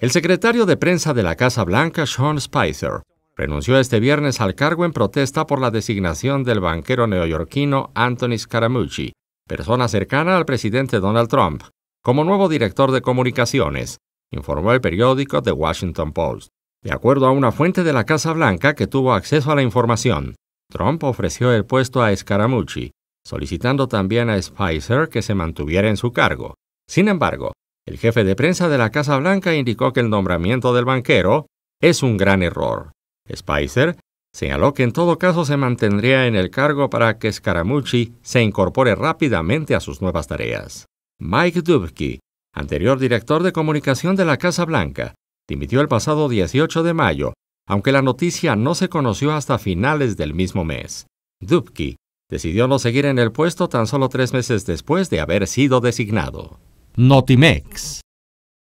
El secretario de prensa de la Casa Blanca, Sean Spicer, renunció este viernes al cargo en protesta por la designación del banquero neoyorquino Anthony Scaramucci, persona cercana al presidente Donald Trump, como nuevo director de comunicaciones, informó el periódico The Washington Post. De acuerdo a una fuente de la Casa Blanca que tuvo acceso a la información, Trump ofreció el puesto a Scaramucci, solicitando también a Spicer que se mantuviera en su cargo. Sin embargo, el jefe de prensa de la Casa Blanca indicó que el nombramiento del banquero es un gran error. Spicer señaló que en todo caso se mantendría en el cargo para que Scaramucci se incorpore rápidamente a sus nuevas tareas. Mike Dubke, anterior director de comunicación de la Casa Blanca, dimitió el pasado 18 de mayo, aunque la noticia no se conoció hasta finales del mismo mes. Dubke decidió no seguir en el puesto tan solo tres meses después de haber sido designado. Notimex.